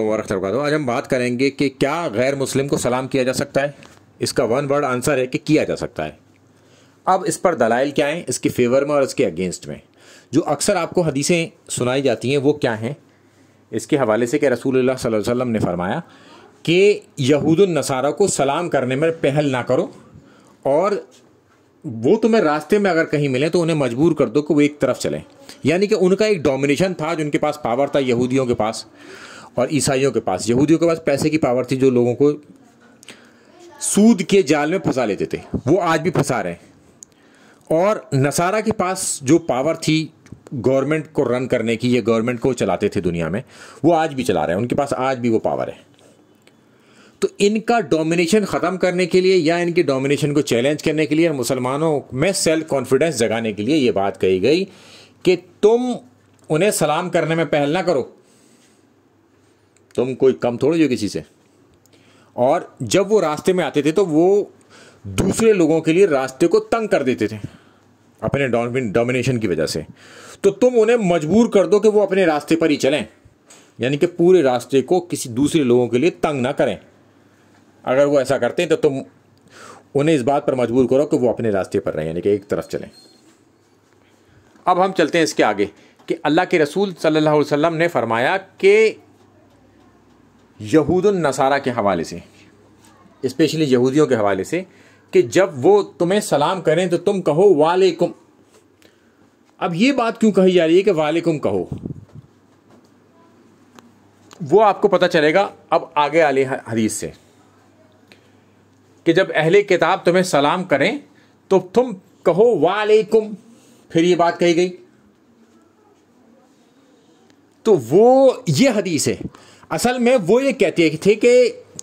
तो आज हम बात करेंगे कि क्या गैर मुस्लिम को सलाम किया जा सकता है इसका वन वर्ड आंसर है कि किया जा सकता है अब इस पर दलाइल क्या है इसके फेवर में और इसके अगेंस्ट में जो अक्सर आपको हदीसें सुनाई जाती हैं वो क्या हैं इसके हवाले से कि रसूल वसम ने फरमाया कि यहूदनसारा को सलाम करने में पहल ना करो और वो तुम्हें रास्ते में अगर कहीं मिले तो उन्हें मजबूर कर दो कि वो एक तरफ चलें यानी कि उनका एक डोमिनेशन था जिनके पास पावर था यहूदियों के पास और ईसाइयों के पास यहूदियों के पास पैसे की पावर थी जो लोगों को सूद के जाल में फंसा लेते थे वो आज भी फंसा रहे हैं और नसारा के पास जो पावर थी गवर्नमेंट को रन करने की ये गवर्नमेंट को चलाते थे दुनिया में वो आज भी चला रहे हैं उनके पास आज भी वो पावर है तो इनका डोमिनेशन ख़त्म करने के लिए या इनके डोमिनेशन को चैलेंज करने के लिए और मुसलमानों में सेल्फ कॉन्फिडेंस जगाने के लिए ये बात कही गई कि तुम उन्हें सलाम करने में पहल ना करो तुम कोई कम थोड़े हो किसी से और जब वो रास्ते में आते थे तो वो दूसरे लोगों के लिए रास्ते को तंग कर देते थे अपने डोमिनेशन की वजह से तो तुम उन्हें मजबूर कर दो कि वो अपने रास्ते पर ही चलें यानी कि पूरे रास्ते को किसी दूसरे लोगों के लिए तंग ना करें अगर वो ऐसा करते हैं तो तुम उन्हें इस बात पर मजबूर करो कि वो अपने रास्ते पर रहें यानी कि एक तरफ चलें अब हम चलते हैं इसके आगे कि अल्लाह के रसूल सल्लल्लाहु अलैहि वसल्लम ने फरमाया कि यहूद नसारा के हवाले से स्पेशली यहूदियों के हवाले से कि जब वो तुम्हें सलाम करें तो तुम कहो वालेकुम अब ये बात क्यों कही जा रही है कि वालेकुम कहो वो आपको पता चलेगा अब आगे आले हदीस से कि जब अहले किताब तुम्हें सलाम करें तो तुम कहो वालेकुम फिर ये बात कही गई तो वो ये हदीस है असल में वो ये कहते थे कि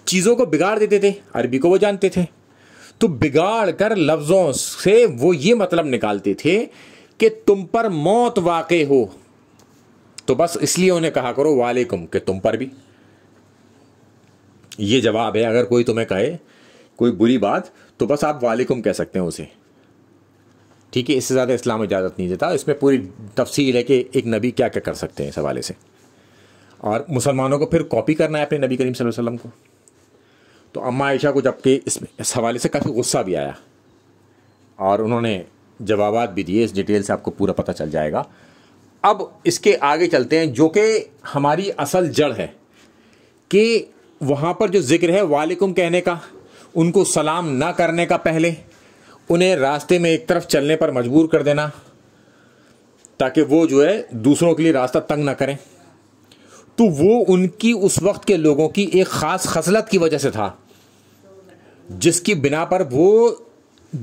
चीज़ों को बिगाड़ देते थे अरबी को वो जानते थे तो बिगाड़ कर लफ्ज़ों से वो ये मतलब निकालते थे कि तुम पर मौत वाक़ हो तो बस इसलिए उन्हें कहा करो वालेकुम कि तुम पर भी ये जवाब है अगर कोई तुम्हें कहे कोई बुरी बात तो बस आप वालेकुम कह सकते हैं उसे ठीक है इससे ज़्यादा इस्लाम इजाज़त नहीं देता इसमें पूरी तफसील है कि एक नबी क्या क्या कर सकते हैं इस हवाले से और मुसलमानों को फिर कॉपी करना है अपने नबी करीम वसल्लम को तो अम्मा आयशा को जबकि इस, इस हवाले से काफ़ी गुस्सा भी आया और उन्होंने जवाब भी दिए इस डिटेल से आपको पूरा पता चल जाएगा अब इसके आगे चलते हैं जो कि हमारी असल जड़ है कि वहाँ पर जो जिक्र है वालेकुम कहने का उनको सलाम ना करने का पहले उन्हें रास्ते में एक तरफ चलने पर मजबूर कर देना ताकि वो जो है दूसरों के लिए रास्ता तंग ना करें तो वो उनकी उस वक्त के लोगों की एक ख़ास खसलत की वजह से था जिसकी बिना पर वो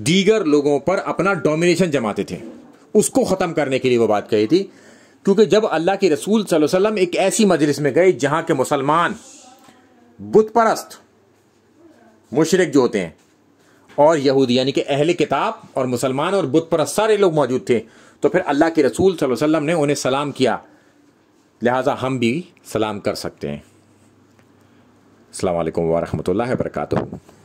दीगर लोगों पर अपना डोमिनेशन जमाते थे उसको ख़त्म करने के लिए वो बात कही थी क्योंकि जब अल्लाह के रसूल वसल्लम एक ऐसी मजलिस में गए जहाँ के मुसलमान बुत परस्त मुशरक जो होते हैं और यहूदी यानी कि अहले किताब और मुसलमान और बुत परस्त सारे लोग मौजूद थे तो फिर अल्लाह के रसूल वसल्लम ने उन्हें सलाम किया लिहाजा हम भी सलाम कर सकते हैं अल्लाम वरहमल वर्का